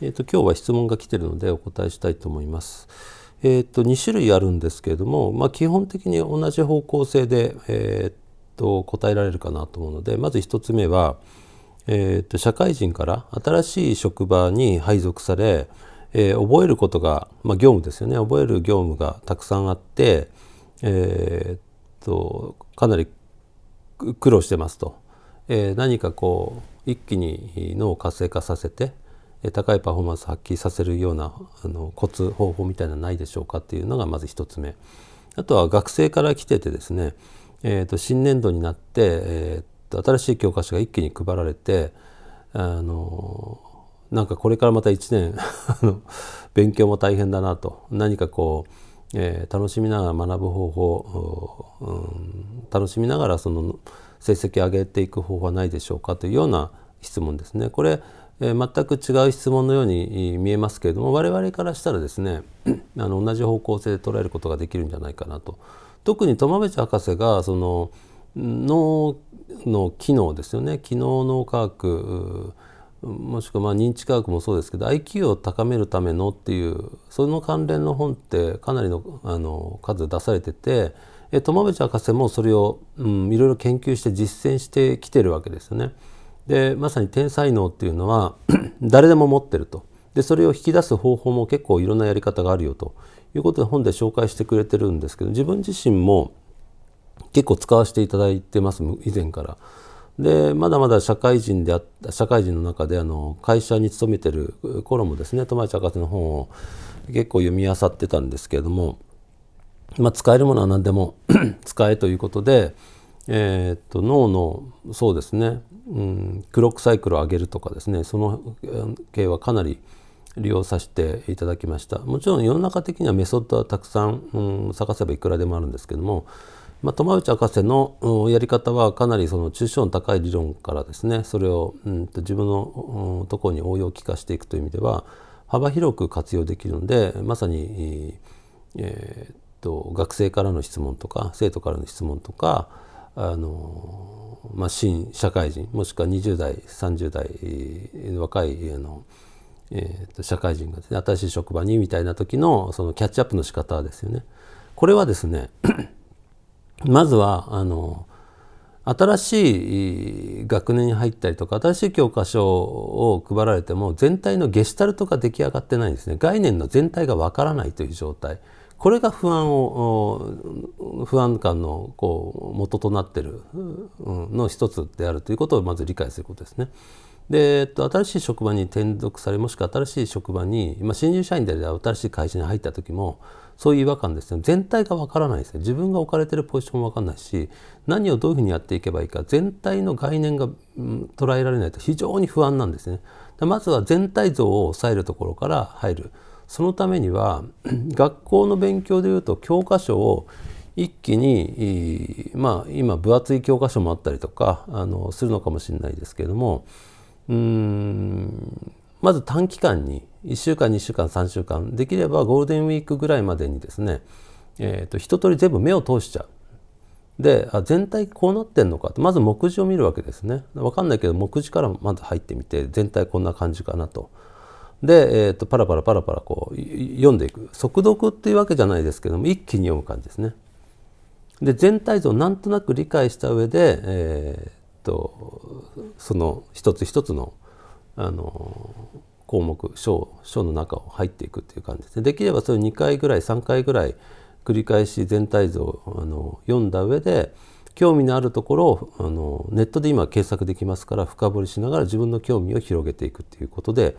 えーと、今日は質問が来ているのでお答えしたいと思います。えーと、2種類あるんですけれども、まあ、基本的に同じ方向性で、えーと、と答えられるかなと思うのでまず1つ目は、えー、と社会人から新しい職場に配属され、えー、覚えることが、まあ、業務ですよね覚える業務がたくさんあって、えー、とかなり苦労してますと、えー、何かこう一気に脳を活性化させて、高いパフォーマンス発揮させるようなあのコツ方法みたいなのないでしょうかっていうのがまず1つ目あとは学生から来ててですね、えー、と新年度になって、えー、と新しい教科書が一気に配られてあのなんかこれからまた1年 勉強も大変だなと何かこうえー、楽しみながら学ぶ方法、うん、楽しみながらその成績を上げていく方法はないでしょうかというような質問ですね。これえ全く違う質問のように見えますけれども我々からしたらですね あの同じ方向性で捉えることができるんじゃないかなと。特に苫部地博士がその脳の機能ですよね機能脳科学もしくはまあ認知科学もそうですけど IQ を高めるためのっていうその関連の本ってかなりのあの数出されててえ部マベ博士もそれを、うん、いろいろ研究して実践してきてるわけですよね。でまさに天才能っていうのは 誰でも持ってるとでそれを引き出す方法も結構いろんなやり方があるよということで本で紹介してくれてるんですけど自分自身も結構使わせていただいてます以前から。でまだまだ社会人であった社会人の中であの会社に勤めてる頃もですね友達博士の本を結構読み漁ってたんですけれども、まあ、使えるものは何でも 使えということで、えー、っと脳のそうですねうん、クロックサイクルを上げるとかですねその系はかなり利用させていただきましたもちろん世の中的にはメソッドはたくさん、うん、探せばいくらでもあるんですけども、まあ、玉内博士の、うん、やり方はかなりその抽象の高い理論からですねそれを、うん、と自分の、うん、ところに応用を利かしていくという意味では幅広く活用できるのでまさに、えー、っと学生からの質問とか生徒からの質問とかあの、まあ、新社会人もしくは20代30代若いあの、えー、と社会人がね新しい職場にみたいな時のそのキャッチアップの仕方ですよね。これはですね まずはあの新しい学年に入ったりとか新しい教科書を配られても全体のゲシュタルトが出来上がってないんですね概念の全体がわからないという状態これが不安を不安感のこう元となってるの一つであるということをまず理解することですね。で、えっと、新しい職場に転属されもしくは新しい職場に、ま新入社員であれば新しい会社に入った時もそういう違和感ですね全体がわからないですね自分が置かれてるポジションもわかんないし何をどういうふうにやっていけばいいか全体の概念が、捉えられないと非常に不安なんですね。まずは全体像を抑えるところから入る。そのためには 学校の勉強でいうと教科書を一気に、まあ、今分厚い教科書もあったりとかあのするのかもしれないですけれどもうんまず短期間に1週間2週間3週間できればゴールデンウィークぐらいまでにですね、えーと、と一通り全部目を通しちゃう。であ全体こうなってんのかとまず目次を見るわけですね分かんないけど目次からまず入ってみて全体こんな感じかなとで、えーと、パラパラパラパラこう読んでいく速読っていうわけじゃないですけども一気に読む感じですね。で全体像をなんとなく理解した上で、えーと、その一つ一つのあの項目章章の中を入っていくっていう感じですね。できればそれを2回ぐらい3回ぐらい繰り返し全体像をあの読んだ上で興味のあるところをあのネットで今検索できますから深掘りしながら自分の興味を広げていくっていうことで。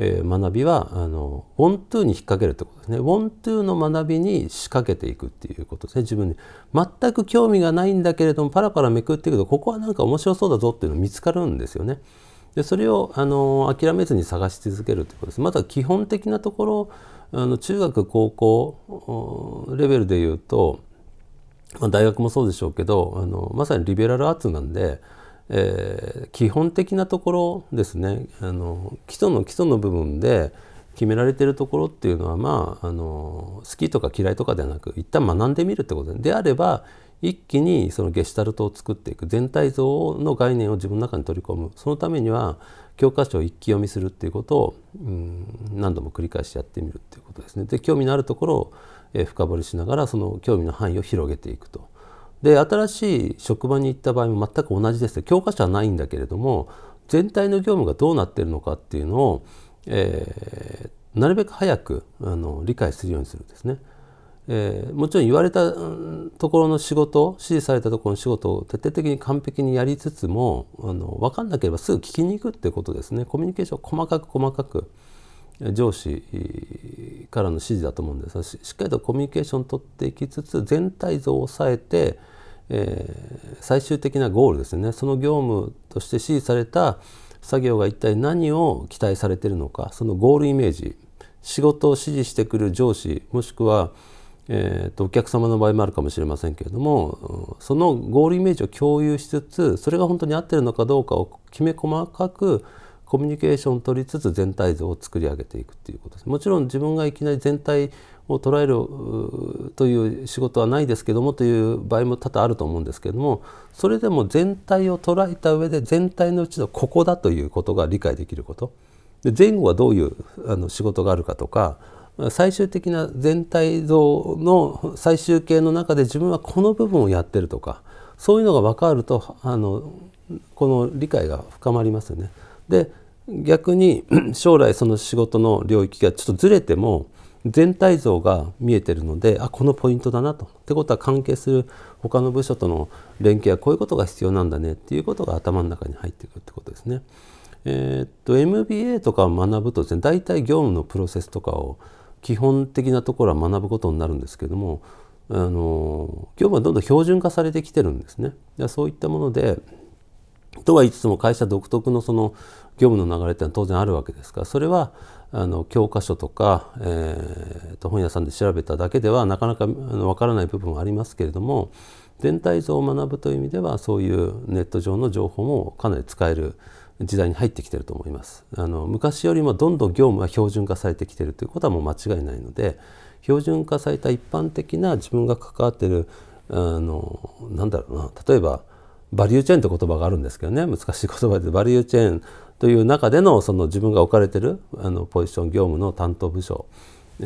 えー、学びはあのワントゥーに引っ掛けるってことですねワントゥーの学びに仕掛けていくっていうことですね自分に全く興味がないんだけれどもパラパラめくっていくとここはなんか面白そうだぞっていうの見つかるんですよねでそれをあの諦めずに探し続けるってことですまた基本的なところあの中学高校レベルでいうと、まあ、大学もそうでしょうけどあのまさにリベラルアーツなんでえー、基本的なところですねあの基礎の基礎の部分で決められてるところっていうのはまああの好きとか嫌いとかではなく一旦学んでみるってことでであれば一気にそのゲシュタルトを作っていく全体像の概念を自分の中に取り込むそのためには教科書を一気読みするっていうことを、うん、何度も繰り返しやってみるっていうことですね。で興味のあるところを、えー、深掘りしながらその興味の範囲を広げていくと。で新しい職場に行った場合も全く同じです教科書はないんだけれども全体の業務がどうなってるのかっていうのを、えー、なるべく早くあの理解するようにするんですね。えー、もちろん言われたところの仕事指示されたところの仕事を徹底的に完璧にやりつつもあの分かんなければすぐ聞きに行くってことですねコミュニケーション細かく細かく上司からの指示だと思うんですししっかりとコミュニケーションを取っていきつつ全体像を抑えて、えー、最終的なゴールですねその業務として指示された作業が一体何を期待されているのかそのゴールイメージ仕事を指示してくる上司もしくは、えーと、とお客様の場合もあるかもしれませんけれどもそのゴールイメージを共有しつつそれが本当に合ってるのかどうかをきめ細かくコミュニケーションを取りつつ全体像を作り上げていくっていうことです。もちろん自分がいきなり全体を捉えるという仕事はないですけどもという場合も多々あると思うんですけどもそれでも全体を捉えた上で全体のうちのここだということが理解できることで前後はどういうあの仕事があるかとか最終的な全体像の最終形の中で自分はこの部分をやってるとかそういうのが分かるとあのこの理解が深まりますよね。で逆に 将来その仕事の領域がちょっとずれても全体像が見えてるのであこのポイントだなと。ってことは関係する他の部署との連携はこういうことが必要なんだねっていうことが頭の中に入ってくるってことですね。えー、っと MBA とかを学ぶとですね大体業務のプロセスとかを基本的なところは学ぶことになるんですけどもあの業務はどんどん標準化されてきてるんですね。そういったものでとは言いつつも会社独特のその業務の流れってのは当然あるわけですからそれはあの教科書とか、えー、と本屋さんで調べただけではなかなかあのわからない部分はありますけれども全体像を学ぶという意味ではそういうネット上の情報もかなり使える時代に入ってきてると思いますあの昔よりもどんどん業務は標準化されてきてるということはもう間違いないので標準化された一般的な自分が関わってるあのなんだろうな例えばバリューチェーンって言葉があるんですけどね難しい言葉でバリューチェーンという中でのその自分が置かれてるあのポジション業務の担当部署、え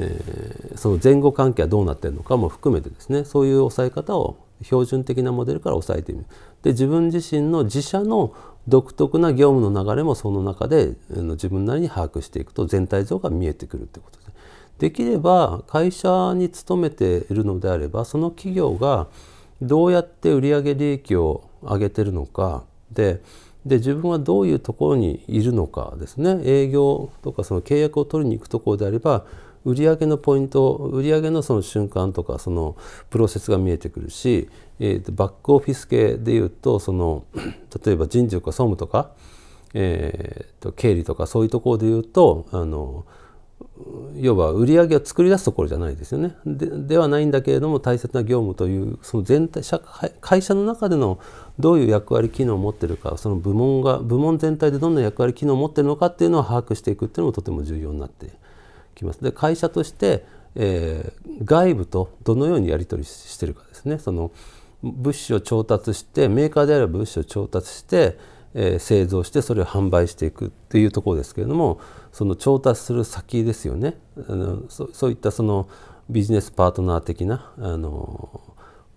ー、その前後関係はどうなってるのかも含めてですねそういう抑え方を標準的なモデルから抑えてみるで自分自身の自社の独特な業務の流れもその中で自分なりに把握していくと全体像が見えてくるってことでできれば会社に勤めているのであればその企業がどうやって売上利益を上げてるのかでで自分はどういうところにいるのかですね営業とかその契約を取りに行くところであれば売上のポイント売上のその瞬間とかそのプロセスが見えてくるし、えー、とバックオフィス系でいうとその 例えば人事とか総務とか、えー、と経理とかそういうところでいうとあの要は売上を作り出すところじゃないですよねではないんだけれども大切な業務というその全体社会社の中でのどういう役割機能を持ってるかその部門が部門全体でどんな役割機能を持ってるのかっていうのを把握していくっていうのもとても重要になってきます。で会社として、えー、外部とどのようにやり取りしてるかですねその物資を調達してメーカーであれば物資を調達してえ製造してそれを販売していくっていうところですけれどもその調達する先ですよねあのそういったそのビジネスパートナー的なあの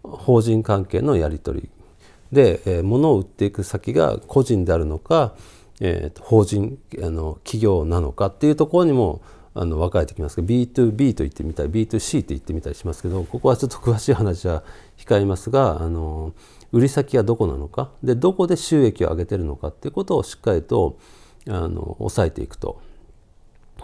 法人関係のやり取りで、えー、物を売っていく先が個人であるのか、えーと、法人あの企業なのかっていうところにもあの分かれてきますけど B2B と言ってみたり B2C と言ってみたりしますけどここはちょっと詳しい話は控えますがあの売り先はどこなのかでどこで収益を上げてるのかっていうことをしっかりとあの抑えていくと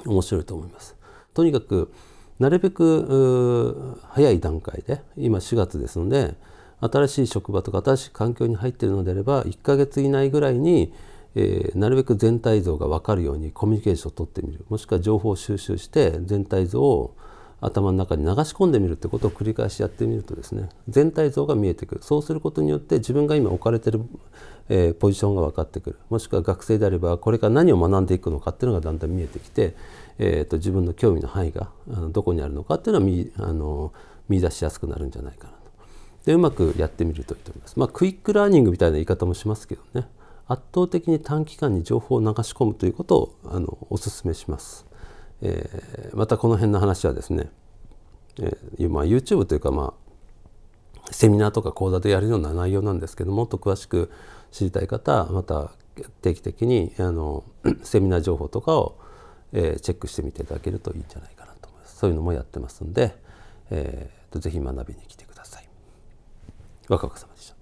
面白いと思います。とにかくなるべく早い段階で今4月ですので新しい職場とか新しい環境に入っているのであれば1ヶ月以内ぐらいに、えー、なるべく全体像が分かるようにコミュニケーションをとってみるもしくは情報を収集して全体像を頭の中に流し込んでみるってことを繰り返しやってみるとですね全体像が見えてくるそうすることによって自分が今置かれてる、えー、ポジションが分かってくるもしくは学生であればこれから何を学んでいくのかっていうのがだんだん見えてきて、えーと、自分の興味の範囲があのどこにあるのかっていうのは見あの見出しやすくなるんじゃないかなと。でうまくやってみるといいと思います。まあ、クイックラーニングみたいな言い方もしますけどね圧倒的に短期間に情報を流し込むということをあのお勧めします。えー、またこの辺の話はですね、えーまあ、YouTube というか、まあ、セミナーとか講座でやるような内容なんですけどもっと詳しく知りたい方はまた定期的にあの セミナー情報とかを、えー、チェックしてみていただけるといいんじゃないかなと思いますそういうのもやってますんで、えー、ぜひ学びに来てください。若子様でした